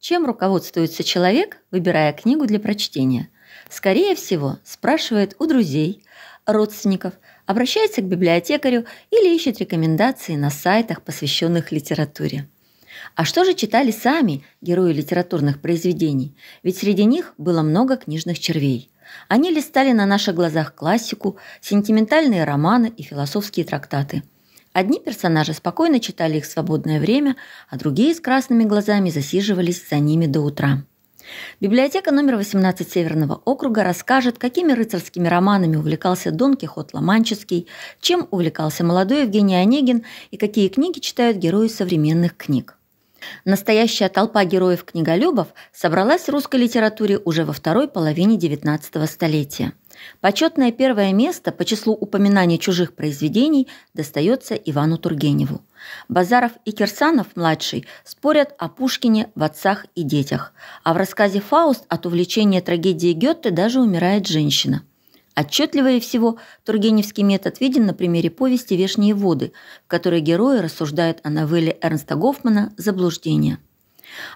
Чем руководствуется человек, выбирая книгу для прочтения? Скорее всего, спрашивает у друзей, родственников, обращается к библиотекарю или ищет рекомендации на сайтах, посвященных литературе. А что же читали сами герои литературных произведений? Ведь среди них было много книжных червей. Они листали на наших глазах классику, сентиментальные романы и философские трактаты – Одни персонажи спокойно читали их в свободное время, а другие с красными глазами засиживались за ними до утра. Библиотека номер 18 Северного округа расскажет, какими рыцарскими романами увлекался Дон Кихот Ломанческий, чем увлекался молодой Евгений Онегин и какие книги читают герои современных книг. Настоящая толпа героев-книголюбов собралась в русской литературе уже во второй половине XIX столетия. Почетное первое место по числу упоминаний чужих произведений достается Ивану Тургеневу. Базаров и Кирсанов-младший спорят о Пушкине в «Отцах и детях», а в рассказе «Фауст» от увлечения трагедией Гетте даже умирает женщина. Отчетливее всего Тургеневский метод виден на примере повести «Вешние воды», в которой герои рассуждают о новелле Эрнста Гофмана «Заблуждение».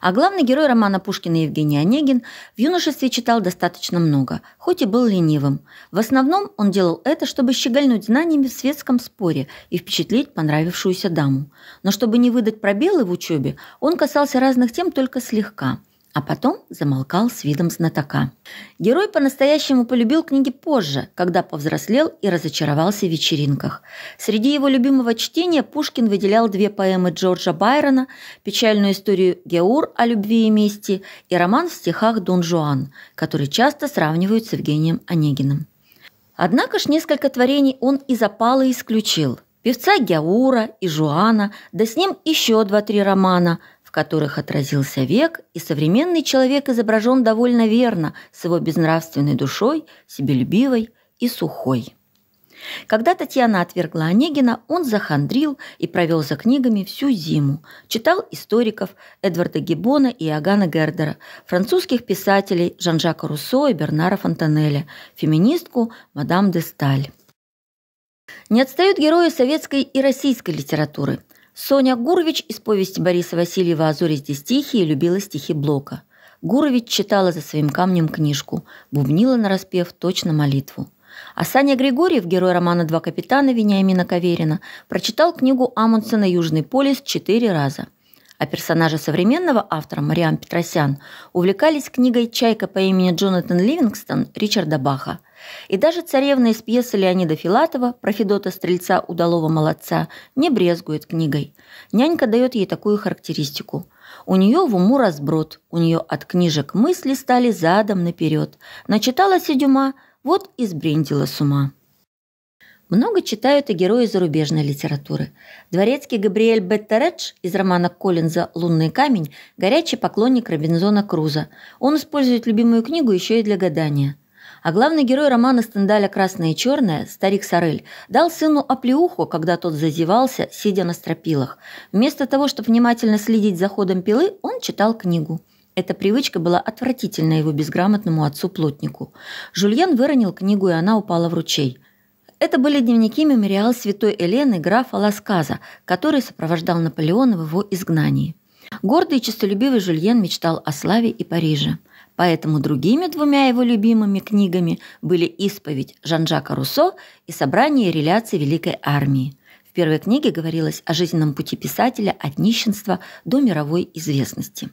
А главный герой романа Пушкина Евгений Онегин в юношестве читал достаточно много, хоть и был ленивым. В основном он делал это, чтобы щегольнуть знаниями в светском споре и впечатлить понравившуюся даму. Но чтобы не выдать пробелы в учебе, он касался разных тем только слегка – а потом замолкал с видом знатока. Герой по-настоящему полюбил книги позже, когда повзрослел и разочаровался в вечеринках. Среди его любимого чтения Пушкин выделял две поэмы Джорджа Байрона, печальную историю Геур о любви и мести и роман в стихах «Дон Жуан», который часто сравнивают с Евгением Онегиным. Однако ж несколько творений он из опала исключил. Певца Геура и Жуана, да с ним еще два-три романа – которых отразился век, и современный человек изображен довольно верно с его безнравственной душой, себелюбивой и сухой. Когда Татьяна отвергла Онегина, он захандрил и провел за книгами всю зиму. Читал историков Эдварда Гиббона и Агана Гердера, французских писателей Жан-Жака Руссо и Бернара Фонтанеля, феминистку мадам де Сталь. Не отстают герои советской и российской литературы. Соня Гурович из повести Бориса Васильева «О здесь тихие» любила стихи Блока. Гурович читала за своим камнем книжку, бубнила на распев точно молитву. А Саня Григорьев, герой романа «Два капитана» Вениамина Каверина, прочитал книгу Амундсена «Южный полис» четыре раза – а персонажи современного автора Мариан Петросян увлекались книгой «Чайка» по имени Джонатан Ливингстон Ричарда Баха. И даже царевна из пьесы Леонида Филатова про Федота Стрельца удалого молодца не брезгует книгой. Нянька дает ей такую характеристику. У нее в уму разброд, у нее от книжек мысли стали задом наперед. Начиталась и Дюма, вот и сбрендила с ума. Много читают и герои зарубежной литературы. Дворецкий Габриэль Беттередж из романа Коллинза «Лунный камень» – горячий поклонник Робинзона Круза. Он использует любимую книгу еще и для гадания. А главный герой романа Стендаля «Красное и черное» старик Сорель дал сыну оплеуху, когда тот зазевался, сидя на стропилах. Вместо того, чтобы внимательно следить за ходом пилы, он читал книгу. Эта привычка была отвратительна его безграмотному отцу-плотнику. Жульен выронил книгу, и она упала в ручей. Это были дневники мемориал святой Елены графа Ласказа, который сопровождал Наполеона в его изгнании. Гордый и честолюбивый Жюльен мечтал о славе и Париже. Поэтому другими двумя его любимыми книгами были «Исповедь» Жан-Жака Руссо и «Собрание реляций Великой Армии». В первой книге говорилось о жизненном пути писателя от нищенства до мировой известности.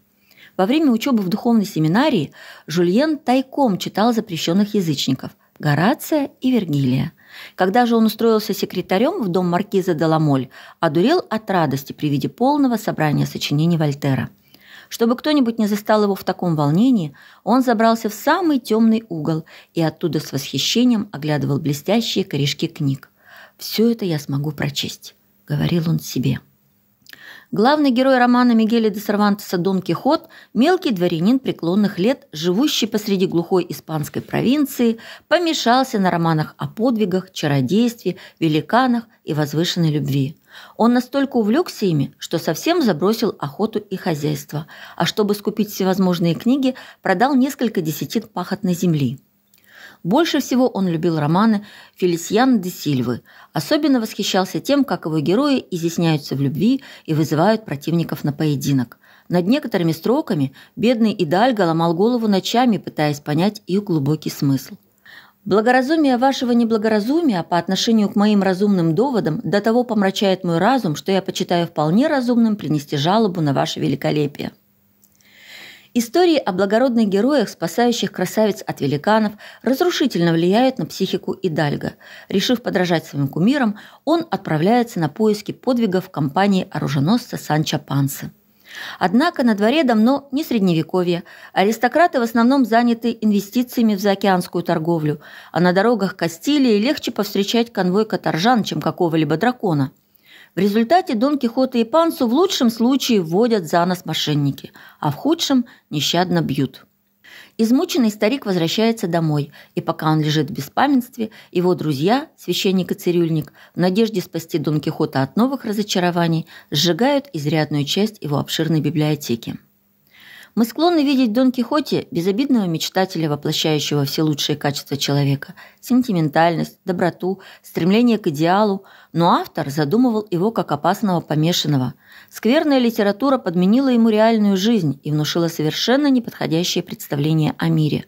Во время учебы в духовной семинарии Жюльен тайком читал запрещенных язычников – Горация и Вергилия – когда же он устроился секретарем в дом маркиза де Ламоль, одурел от радости при виде полного собрания сочинений Вольтера. Чтобы кто-нибудь не застал его в таком волнении, он забрался в самый темный угол и оттуда с восхищением оглядывал блестящие корешки книг. «Все это я смогу прочесть», — говорил он себе. Главный герой романа Мигеля де Сервантеса Дон Кихот – мелкий дворянин преклонных лет, живущий посреди глухой испанской провинции, помешался на романах о подвигах, чародействе, великанах и возвышенной любви. Он настолько увлекся ими, что совсем забросил охоту и хозяйство, а чтобы скупить всевозможные книги, продал несколько десятин пахотной земли – больше всего он любил романы Фелисьян де Сильвы. Особенно восхищался тем, как его герои изъясняются в любви и вызывают противников на поединок. Над некоторыми строками бедный Идальго ломал голову ночами, пытаясь понять их глубокий смысл. Благоразумие вашего неблагоразумия по отношению к моим разумным доводам до того помрачает мой разум, что я почитаю вполне разумным принести жалобу на ваше великолепие. Истории о благородных героях, спасающих красавиц от великанов, разрушительно влияют на психику Идальга. Решив подражать своим кумирам, он отправляется на поиски подвигов в компании оруженосца Санчо Панса. Однако на дворе давно не средневековье. Аристократы в основном заняты инвестициями в заокеанскую торговлю, а на дорогах Кастилии легче повстречать конвой каторжан, чем какого-либо дракона – в результате Дон Кихота и Пансу в лучшем случае вводят за нос мошенники, а в худшем нещадно бьют. Измученный старик возвращается домой, и пока он лежит в беспамятстве, его друзья, священник и цирюльник, в надежде спасти Дон Кихота от новых разочарований, сжигают изрядную часть его обширной библиотеки. Мы склонны видеть Дон Кихоте безобидного мечтателя, воплощающего все лучшие качества человека – сентиментальность, доброту, стремление к идеалу, но автор задумывал его как опасного помешанного. Скверная литература подменила ему реальную жизнь и внушила совершенно неподходящее представление о мире.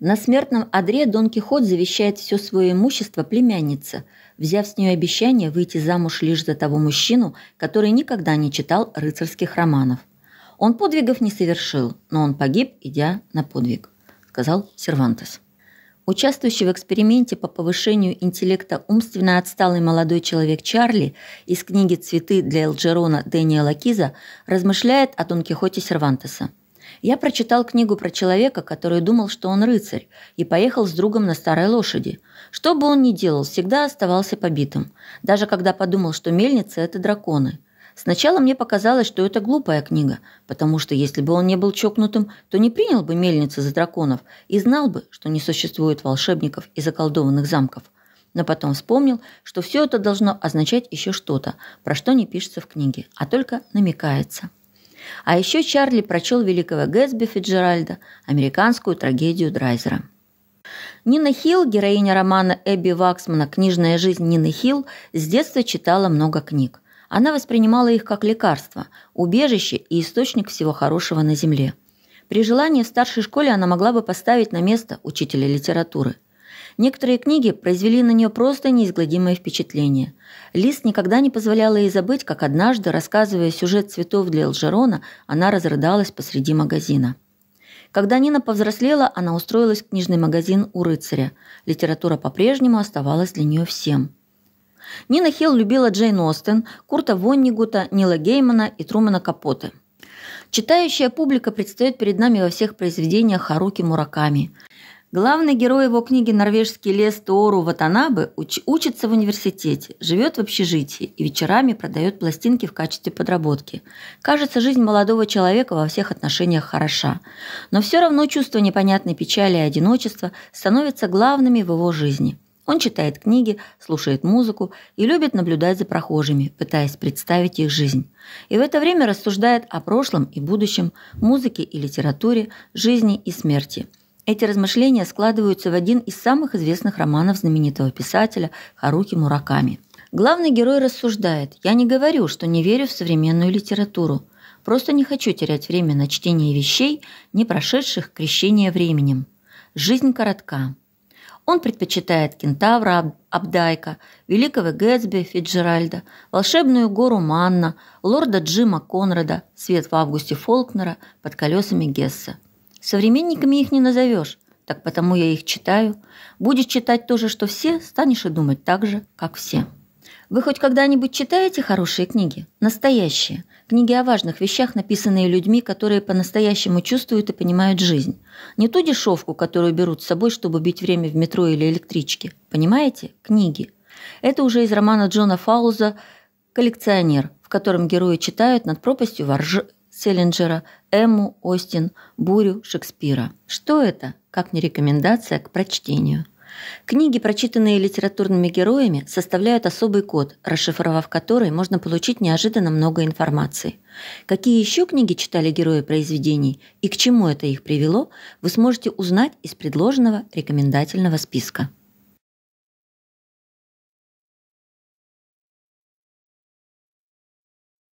На смертном одре Дон Кихот завещает все свое имущество племяннице, взяв с нее обещание выйти замуж лишь за того мужчину, который никогда не читал рыцарских романов. Он подвигов не совершил, но он погиб, идя на подвиг», – сказал Сервантес. Участвующий в эксперименте по повышению интеллекта умственно отсталый молодой человек Чарли из книги «Цветы для Элджерона» Дэниела Киза размышляет о Дон Кихоте Сервантеса. Я прочитал книгу про человека, который думал, что он рыцарь, и поехал с другом на старой лошади. Что бы он ни делал, всегда оставался побитым. Даже когда подумал, что мельницы – это драконы. Сначала мне показалось, что это глупая книга, потому что если бы он не был чокнутым, то не принял бы мельницы за драконов и знал бы, что не существует волшебников и заколдованных замков. Но потом вспомнил, что все это должно означать еще что-то, про что не пишется в книге, а только намекается. А еще Чарли прочел великого Гэтсби Фиджеральда, американскую трагедию Драйзера. Нина Хилл, героиня романа Эбби Ваксмана «Книжная жизнь Нины Хилл», с детства читала много книг – она воспринимала их как лекарство, убежище и источник всего хорошего на земле. При желании в старшей школе она могла бы поставить на место учителя литературы. Некоторые книги произвели на нее просто неизгладимое впечатление. Лист никогда не позволяла ей забыть, как однажды, рассказывая сюжет «Цветов для Элжерона», она разрыдалась посреди магазина. Когда Нина повзрослела, она устроилась в книжный магазин у рыцаря. Литература по-прежнему оставалась для нее всем – Нина Хилл любила Джейн Остен, Курта Воннигута, Нила Геймана и Трумана Капоты. Читающая публика предстает перед нами во всех произведениях Харуки Мураками. Главный герой его книги «Норвежский лес» Тору Ватанабе уч- учится в университете, живет в общежитии и вечерами продает пластинки в качестве подработки. Кажется, жизнь молодого человека во всех отношениях хороша. Но все равно чувство непонятной печали и одиночества становится главными в его жизни – он читает книги, слушает музыку и любит наблюдать за прохожими, пытаясь представить их жизнь. И в это время рассуждает о прошлом и будущем, музыке и литературе, жизни и смерти. Эти размышления складываются в один из самых известных романов знаменитого писателя Харуки Мураками. Главный герой рассуждает «Я не говорю, что не верю в современную литературу. Просто не хочу терять время на чтение вещей, не прошедших крещение временем. Жизнь коротка, он предпочитает кентавра Абдайка, великого Гэтсби Фитджеральда, волшебную гору Манна, лорда Джима Конрада, свет в августе Фолкнера под колесами Гесса. Современниками их не назовешь, так потому я их читаю. Будешь читать то же, что все, станешь и думать так же, как все. Вы хоть когда-нибудь читаете хорошие книги? Настоящие. Книги о важных вещах, написанные людьми, которые по-настоящему чувствуют и понимают жизнь. Не ту дешевку, которую берут с собой, чтобы бить время в метро или электричке. Понимаете? Книги. Это уже из романа Джона Фауза «Коллекционер», в котором герои читают над пропастью ворж... Селлинджера, Эмму, Остин, Бурю, Шекспира. Что это, как не рекомендация к прочтению? Книги, прочитанные литературными героями, составляют особый код, расшифровав который можно получить неожиданно много информации. Какие еще книги читали герои произведений и к чему это их привело, вы сможете узнать из предложенного рекомендательного списка.